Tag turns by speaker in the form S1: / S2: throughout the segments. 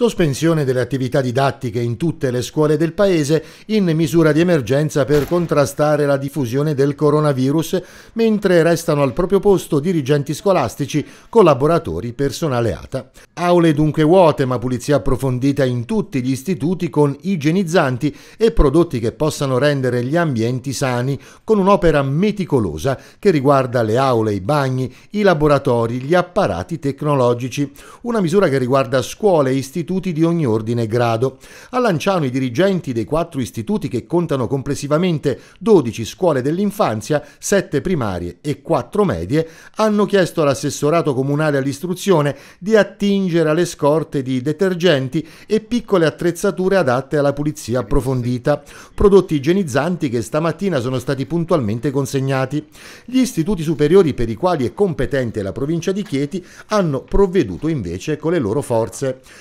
S1: sospensione delle attività didattiche in tutte le scuole del paese in misura di emergenza per contrastare la diffusione del coronavirus, mentre restano al proprio posto dirigenti scolastici, collaboratori, personale ATA. Aule dunque vuote ma pulizia approfondita in tutti gli istituti con igienizzanti e prodotti che possano rendere gli ambienti sani con un'opera meticolosa che riguarda le aule, i bagni, i laboratori, gli apparati tecnologici. Una misura che riguarda scuole e istituti istituti di ogni ordine e grado. A Lanciano i dirigenti dei quattro istituti che contano complessivamente 12 scuole dell'infanzia, 7 primarie e 4 medie, hanno chiesto all'assessorato comunale all'istruzione di attingere alle scorte di detergenti e piccole attrezzature adatte alla pulizia approfondita, prodotti igienizzanti che stamattina sono stati puntualmente consegnati. Gli istituti superiori per i quali è competente la provincia di Chieti hanno provveduto invece con le loro forze.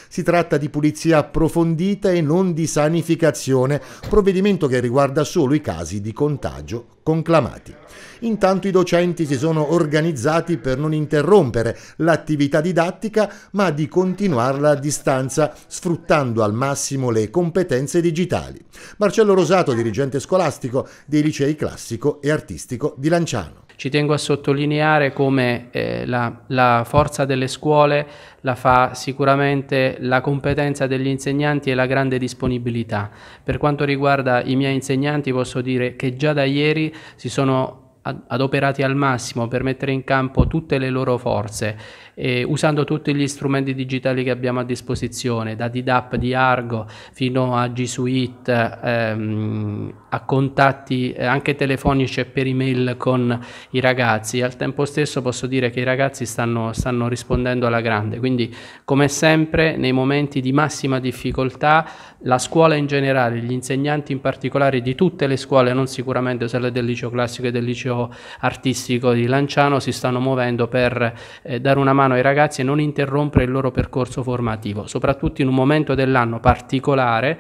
S1: Si tratta tratta di pulizia approfondita e non di sanificazione, provvedimento che riguarda solo i casi di contagio conclamati. Intanto i docenti si sono organizzati per non interrompere l'attività didattica, ma di continuarla a distanza, sfruttando al massimo le competenze digitali. Marcello Rosato, dirigente scolastico dei licei classico e artistico di Lanciano.
S2: Ci tengo a sottolineare come eh, la, la forza delle scuole la fa sicuramente la competenza degli insegnanti e la grande disponibilità. Per quanto riguarda i miei insegnanti posso dire che già da ieri si sono adoperati al massimo per mettere in campo tutte le loro forze, eh, usando tutti gli strumenti digitali che abbiamo a disposizione, da DIDAP di Argo fino a G Suite, ehm, a contatti eh, anche telefonici e per email con i ragazzi. Al tempo stesso posso dire che i ragazzi stanno, stanno rispondendo alla grande, quindi come sempre nei momenti di massima difficoltà la scuola in generale, gli insegnanti in particolare di tutte le scuole, non sicuramente solo del liceo classico e del liceo artistico di Lanciano, si stanno muovendo per eh, dare una mano ai ragazzi e non interrompere il loro percorso formativo, soprattutto in un momento dell'anno particolare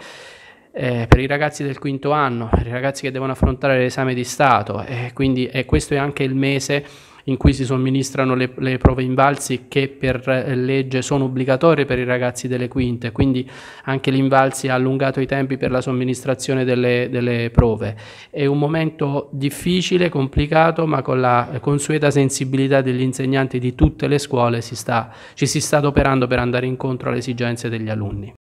S2: eh, per i ragazzi del quinto anno, per i ragazzi che devono affrontare l'esame di Stato, eh, quindi eh, questo è anche il mese in cui si somministrano le, le prove invalsi che per eh, legge sono obbligatorie per i ragazzi delle quinte, quindi anche l'invalsi ha allungato i tempi per la somministrazione delle, delle prove. È un momento difficile, complicato, ma con la consueta sensibilità degli insegnanti di tutte le scuole si sta, ci si sta adoperando per andare incontro alle esigenze degli alunni.